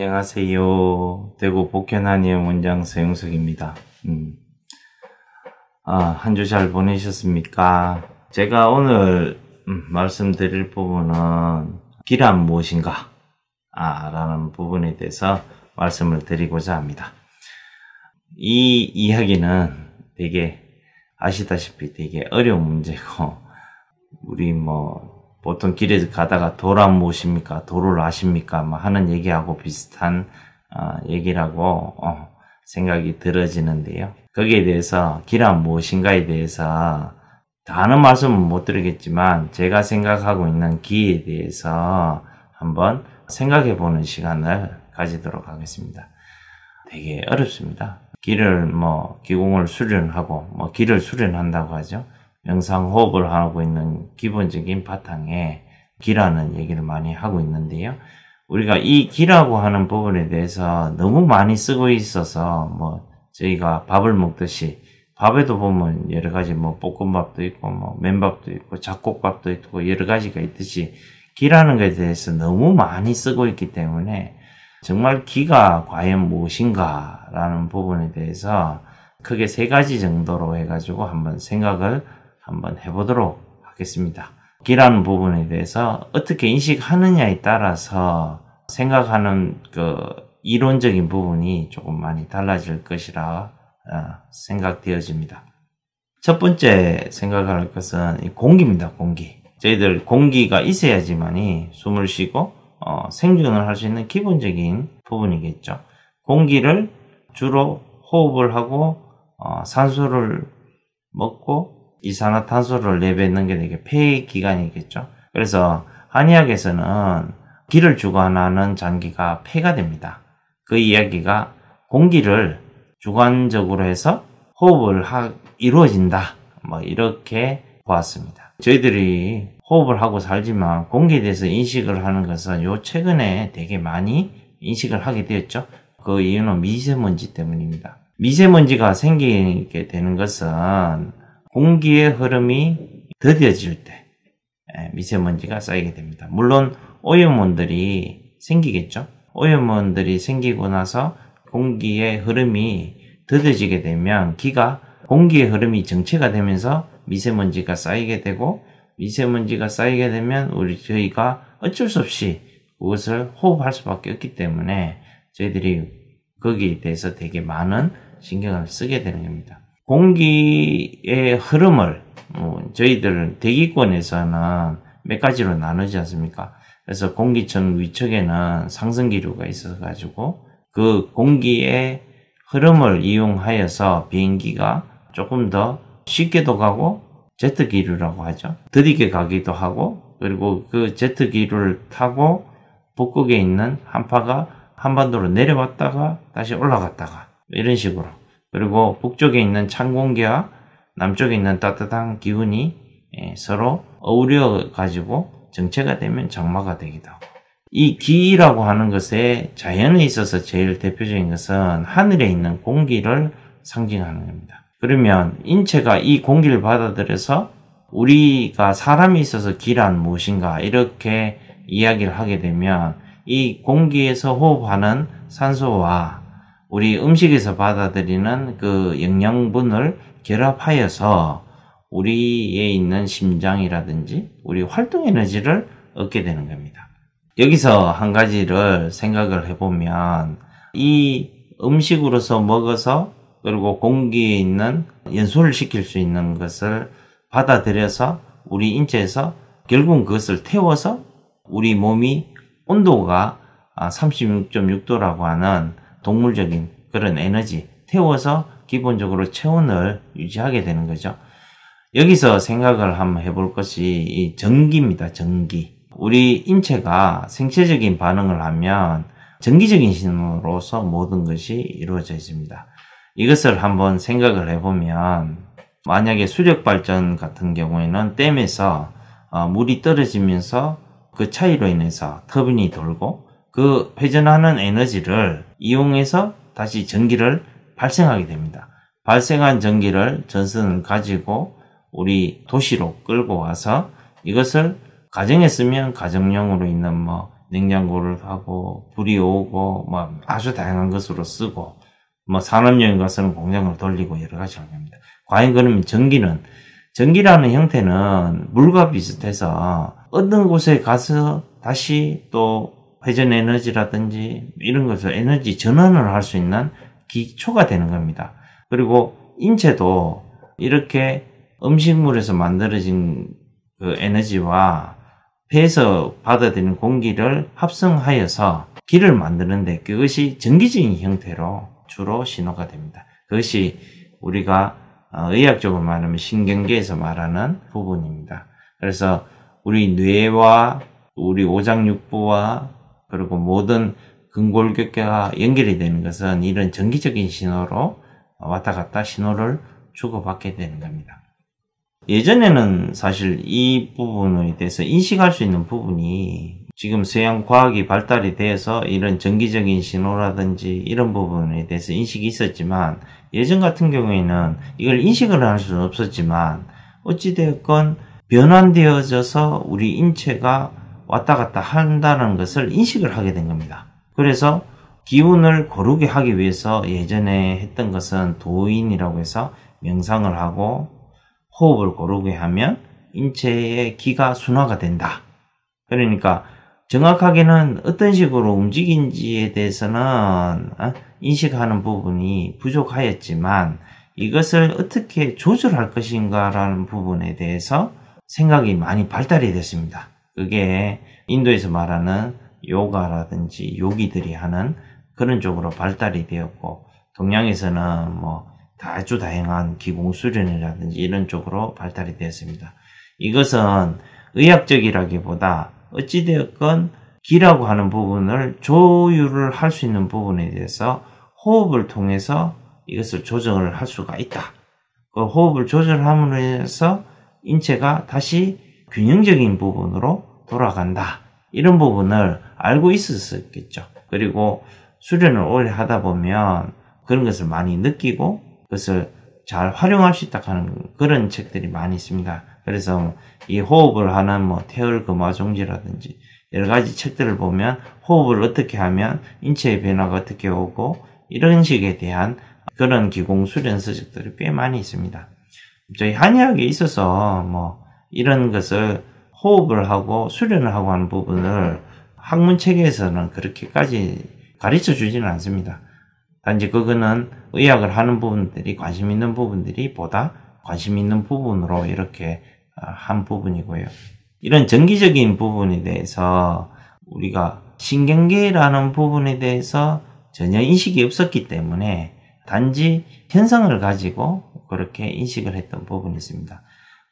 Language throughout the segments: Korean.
안녕하세요. 대구 복현한의원 원장 서영석입니다. 음. 아, 한 주 잘 보내셨습니까? 제가 오늘 음, 말씀드릴 부분은 기란 무엇인가? 아, 라는 부분에 대해서 말씀을 드리고자 합니다. 이 이야기는 되게 아시다시피 되게 어려운 문제고, 우리 뭐 보통 길에서 가다가 도란 무엇입니까? 도를 아십니까? 뭐 하는 얘기하고 비슷한 어, 얘기라고 어, 생각이 들어지는데요. 거기에 대해서 길란 무엇인가에 대해서 다른 말씀은 못 드리겠지만 제가 생각하고 있는 기에 대해서 한번 생각해 보는 시간을 가지도록 하겠습니다. 되게 어렵습니다. 길을 뭐 기공을 수련하고 뭐 길을 수련한다고 하죠. 영상 호흡을 하고 있는 기본적인 바탕에 기라는 얘기를 많이 하고 있는데요. 우리가 이 기라고 하는 부분에 대해서 너무 많이 쓰고 있어서 뭐 저희가 밥을 먹듯이 밥에도 보면 여러 가지 뭐 볶음밥도 있고 뭐 맨밥도 있고 잡곡밥도 있고 여러 가지가 있듯이 기라는 것에 대해서 너무 많이 쓰고 있기 때문에 정말 기가 과연 무엇인가라는 부분에 대해서 크게 세 가지 정도로 해가지고 한번 생각을 한번 해보도록 하겠습니다. 기라는 부분에 대해서 어떻게 인식하느냐에 따라서 생각하는 그 이론적인 부분이 조금 많이 달라질 것이라 어, 생각되어집니다. 첫 번째 생각할 것은 공기입니다. 공기. 저희들 공기가 있어야지만이 숨을 쉬고 어, 생존을 할 수 있는 기본적인 부분이겠죠. 공기를 주로 호흡을 하고 어, 산소를 먹고 이산화탄소를 내뱉는 게 되게 폐 기관이겠죠. 그래서 한의학에서는 기를 주관하는 장기가 폐가 됩니다. 그 이야기가 공기를 주관적으로 해서 호흡을 하, 이루어진다. 뭐 이렇게 보았습니다. 저희들이 호흡을 하고 살지만 공기에 대해서 인식을 하는 것은 요 최근에 되게 많이 인식을 하게 되었죠. 그 이유는 미세먼지 때문입니다. 미세먼지가 생기게 되는 것은 공기의 흐름이 더뎌질 때 예, 미세먼지가 쌓이게 됩니다. 물론 오염원들이 생기겠죠. 오염원들이 생기고 나서 공기의 흐름이 더뎌지게 되면 기가 공기의 흐름이 정체가 되면서 미세먼지가 쌓이게 되고 미세먼지가 쌓이게 되면 우리 저희가 어쩔 수 없이 그것을 호흡할 수밖에 없기 때문에 저희들이 거기에 대해서 되게 많은 신경을 쓰게 되는 겁니다. 공기의 흐름을 어, 저희들은 대기권에서는 몇 가지로 나누지 않습니까? 그래서 공기층 위쪽에는 상승 기류가 있어 가지고 그 공기의 흐름을 이용하여서 비행기가 조금 더 쉽게도 가고 제트 기류라고 하죠. 드디게 가기도 하고 그리고 그 제트 기류를 타고 북극에 있는 한파가 한반도로 내려왔다가 다시 올라갔다가 이런 식으로 그리고 북쪽에 있는 찬 공기와 남쪽에 있는 따뜻한 기운이 예, 서로 어우려 가지고 정체가 되면 장마가 되기도 하고 이 기라고 하는 것에 자연에 있어서 제일 대표적인 것은 하늘에 있는 공기를 상징하는 겁니다. 그러면 인체가 이 공기를 받아들여서 우리가 사람이 있어서 기란 무엇인가 이렇게 이야기를 하게 되면 이 공기에서 호흡하는 산소와 우리 음식에서 받아들이는 그 영양분을 결합하여서 우리에 있는 심장이라든지 우리 활동 에너지를 얻게 되는 겁니다. 여기서 한 가지를 생각을 해보면 이 음식으로서 먹어서 그리고 공기에 있는 연소를 시킬 수 있는 것을 받아들여서 우리 인체에서 결국 은 그것을 태워서 우리 몸이 온도가 36.6도라고 아, 하는 동물적인 그런 에너지 태워서 기본적으로 체온을 유지하게 되는 거죠. 여기서 생각을 한번 해볼 것이 이 전기입니다. 전기. 우리 인체가 생체적인 반응을 하면 전기적인 신호로서 모든 것이 이루어져 있습니다. 이것을 한번 생각을 해보면 만약에 수력 발전 같은 경우에는 댐에서 어, 물이 떨어지면서 그 차이로 인해서 터빈이 돌고 그 회전하는 에너지를 이용해서 다시 전기를 발생하게 됩니다. 발생한 전기를 전선을 가지고 우리 도시로 끌고 와서 이것을 가정에 쓰면 가정용으로 있는 뭐 냉장고를 하고 불이 오고 뭐 아주 다양한 것으로 쓰고 뭐 산업용인 것은 공장으로 돌리고 여러 가지 합니다. 과연 그러면 전기는 전기라는 형태는 물과 비슷해서 어떤 곳에 가서 다시 또 회전 에너지라든지 이런 것을 에너지 전환을 할 수 있는 기초가 되는 겁니다. 그리고 인체도 이렇게 음식물에서 만들어진 그 에너지와 폐에서 받아들이는 공기를 합성하여서 기를 만드는데 그것이 전기적인 형태로 주로 신호가 됩니다. 그것이 우리가 어, 의학적으로 말하면 신경계에서 말하는 부분입니다. 그래서 우리 뇌와 우리 오장육부와 그리고 모든 근골격계와 연결이 되는 것은 이런 정기적인 신호로 왔다 갔다 신호를 주고받게 되는 겁니다. 예전에는 사실 이 부분에 대해서 인식할 수 있는 부분이 지금 서양 과학이 발달이 되어서 이런 정기적인 신호라든지 이런 부분에 대해서 인식이 있었지만 예전 같은 경우에는 이걸 인식을 할 수는 없었지만 어찌되었건 변환되어져서 우리 인체가 왔다 갔다 한다는 것을 인식을 하게 된 겁니다. 그래서 기운을 고르게 하기 위해서 예전에 했던 것은 도인이라고 해서 명상을 하고 호흡을 고르게 하면 인체의 기가 순화가 된다. 그러니까 정확하게는 어떤 식으로 움직인지에 대해서는 어? 인식하는 부분이 부족하였지만 이것을 어떻게 조절할 것인가라는 부분에 대해서 생각이 많이 발달이 됐습니다. 그게 인도에서 말하는 요가라든지 요기들이 하는 그런 쪽으로 발달이 되었고 동양에서는 뭐 아주 다양한 기공 수련이라든지 이런 쪽으로 발달이 되었습니다. 이것은 의학적이라기보다 어찌되었건 기라고 하는 부분을 조율을 할 수 있는 부분에 대해서 호흡을 통해서 이것을 조정을 할 수가 있다. 그 호흡을 조절함으로 해서 인체가 다시 균형적인 부분으로 돌아간다. 이런 부분을 알고 있었겠죠. 그리고 수련을 오래 하다 보면 그런 것을 많이 느끼고 그것을 잘 활용할 수 있다 하는 그런 책들이 많이 있습니다. 그래서 뭐 이 호흡을 하는 뭐 태열 금화종지라든지 여러 가지 책들을 보면 호흡을 어떻게 하면 인체의 변화가 어떻게 오고 이런 식에 대한 그런 기공 수련 서적들이 꽤 많이 있습니다. 저희 한의학에 있어서 뭐 이런 것을 호흡을 하고 수련을 하고 하는 부분을 학문 체계에서는 그렇게까지 가르쳐 주지는 않습니다. 단지 그거는 의학을 하는 부분들이 관심 있는 부분들이 보다 관심 있는 부분으로 이렇게 어, 한 부분이고요. 이런 정기적인 부분에 대해서 우리가 신경계라는 부분에 대해서 전혀 인식이 없었기 때문에 단지 현상을 가지고 그렇게 인식을 했던 부분이 있습니다.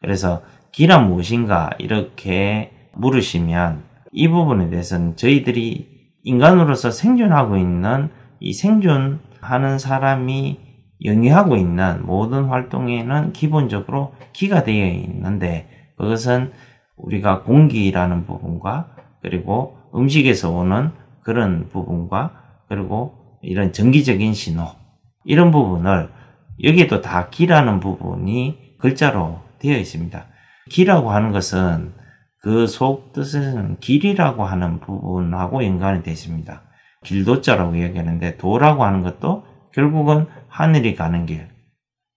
그래서 기란 무엇인가 이렇게 물으시면 이 부분에 대해서는 저희들이 인간으로서 생존하고 있는 이 생존하는 사람이 영위하고 있는 모든 활동에는 기본적으로 기가 되어 있는데 그것은 우리가 공기라는 부분과 그리고 음식에서 오는 그런 부분과 그리고 이런 정기적인 신호 이런 부분을 여기에도 다 기라는 부분이 글자로 되어 있습니다. 기라고 하는 것은 그 속 뜻은 길이라고 하는 부분하고 연관이 되어 있습니다. 길도자라고 이야기하는데 도라고 하는 것도 결국은 하늘이 가는 길.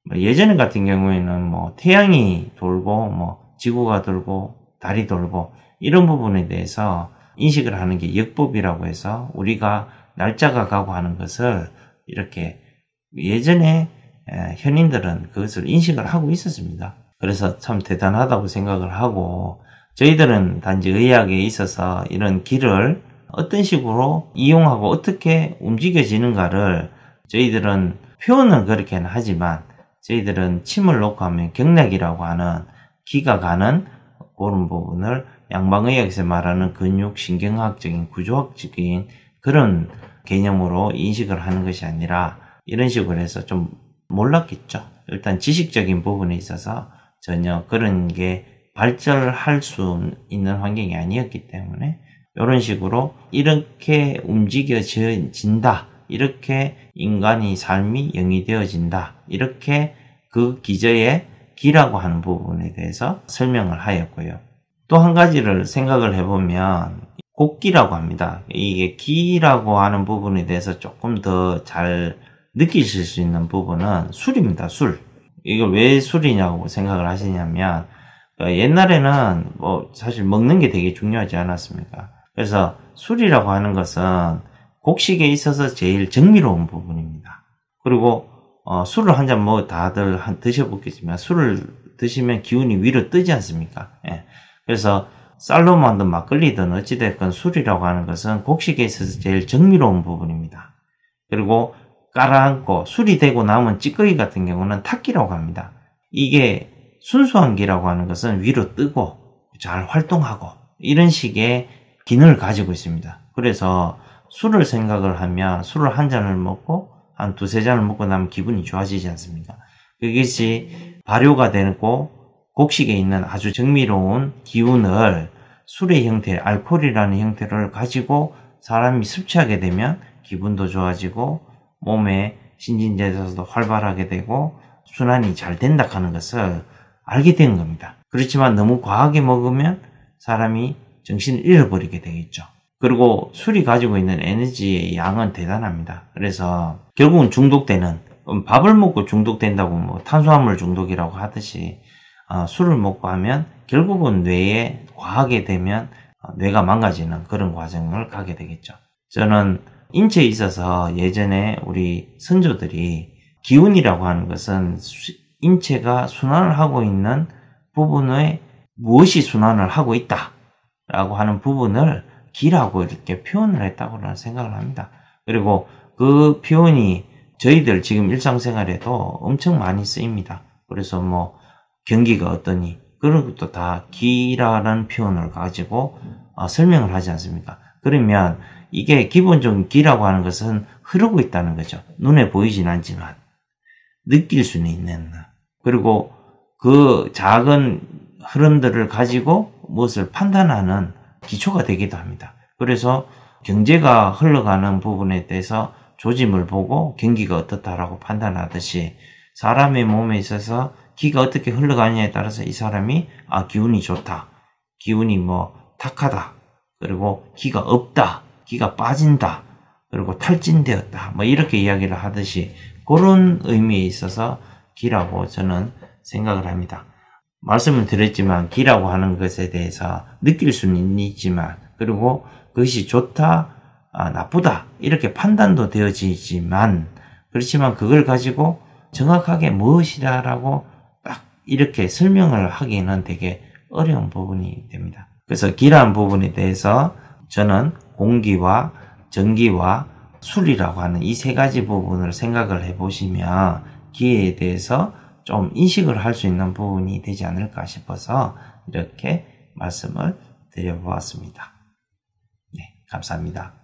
뭐 예전에 같은 경우에는 뭐 태양이 돌고 뭐 지구가 돌고 달이 돌고 이런 부분에 대해서 인식을 하는 게 역법이라고 해서 우리가 날짜가 가고 하는 것을 이렇게 예전에 현인들은 그것을 인식을 하고 있었습니다. 그래서 참 대단하다고 생각을 하고 저희들은 단지 의학에 있어서 이런 길을 어떤 식으로 이용하고 어떻게 움직여지는가를 저희들은 표현은 그렇게는 하지만 저희들은 침을 놓고 하면 경락이라고 하는 기가 가는 그런 부분을 양방의학에서 말하는 근육 신경학적인 구조학적인 그런 개념으로 인식을 하는 것이 아니라 이런 식으로 해서 좀 몰랐겠죠. 일단 지식적인 부분에 있어서 전혀 그런 게 발전할 수 있는 환경이 아니었기 때문에 이런 식으로 이렇게 움직여진다. 이렇게 인간이 삶이 영이 되어진다. 이렇게 그 기저의 기라고 하는 부분에 대해서 설명을 하였고요. 또 한 가지를 생각을 해보면 곡기라고 합니다. 이게 기라고 하는 부분에 대해서 조금 더 잘 느끼실 수 있는 부분은 술입니다. 술. 이거 왜 술이냐고 생각을 하시냐면 그러니까 옛날에는 뭐 사실 먹는 게 되게 중요하지 않았습니까? 그래서 술이라고 하는 것은 곡식에 있어서 제일 정미로운 부분입니다. 그리고 어, 술을 한 잔 뭐 다들 한 드셔보겠지만 술을 드시면 기운이 위로 뜨지 않습니까? 예. 그래서 쌀로 만든 막걸리든 어찌됐건 술이라고 하는 것은 곡식에 있어서 제일 정미로운 부분입니다. 그리고 깔아앉고 수리되고 남은 찌꺼기 같은 경우는 탁기라고 합니다. 이게 순수한 기라고 하는 것은 위로 뜨고 잘 활동하고 이런 식의 기능을 가지고 있습니다. 그래서 술을 생각을 하면 술을 한 잔을 먹고 한 두세 잔을 먹고 나면 기분이 좋아지지 않습니까? 그것이 발효가 되고 곡식에 있는 아주 정미로운 기운을 술의 형태, 알코올이라는 형태를 가지고 사람이 습취하게 되면 기분도 좋아지고 몸에 신진대사도 활발하게 되고 순환이 잘 된다 하는 것을 알게 된 겁니다. 그렇지만 너무 과하게 먹으면 사람이 정신을 잃어버리게 되겠죠. 그리고 술이 가지고 있는 에너지의 양은 대단합니다. 그래서 결국은 중독되는 음, 밥을 먹고 중독된다고 뭐 탄수화물 중독이라고 하듯이 어, 술을 먹고 하면 결국은 뇌에 과하게 되면 뇌가 망가지는 그런 과정을 가게 되겠죠. 저는 인체에 있어서 예전에 우리 선조들이 기운이라고 하는 것은 인체가 순환을 하고 있는 부분에 무엇이 순환을 하고 있다 라고 하는 부분을 기라고 이렇게 표현을 했다고 는 생각을 합니다. 그리고 그 표현이 저희들 지금 일상생활에도 엄청 많이 쓰입니다. 그래서 뭐 경기가 어떠니 그런 것도 다 기라는 표현을 가지고 어, 설명을 하지 않습니까? 그러면 이게 기본적인 기라고 하는 것은 흐르고 있다는 거죠. 눈에 보이진 않지만 느낄 수는 있는 그리고 그 작은 흐름들을 가지고 무엇을 판단하는 기초가 되기도 합니다. 그래서 경제가 흘러가는 부분에 대해서 조짐을 보고 경기가 어떻다라고 판단하듯이 사람의 몸에 있어서 기가 어떻게 흘러가느냐에 따라서 이 사람이 아 기운이 좋다 기운이 뭐 탁하다 그리고 기가 없다 기가 빠진다. 그리고 탈진되었다. 뭐 이렇게 이야기를 하듯이 그런 의미에 있어서 기라고 저는 생각을 합니다. 말씀을 드렸지만 기라고 하는 것에 대해서 느낄 수는 있지만 그리고 그것이 좋다, 아, 나쁘다 이렇게 판단도 되어지지만 그렇지만 그걸 가지고 정확하게 무엇이라라고 딱 이렇게 설명을 하기는 되게 어려운 부분이 됩니다. 그래서 기란 부분에 대해서 저는 공기와 전기와 술이라고 하는 이 세 가지 부분을 생각을 해보시면 기회에 대해서 좀 인식을 할 수 있는 부분이 되지 않을까 싶어서 이렇게 말씀을 드려보았습니다. 네, 감사합니다.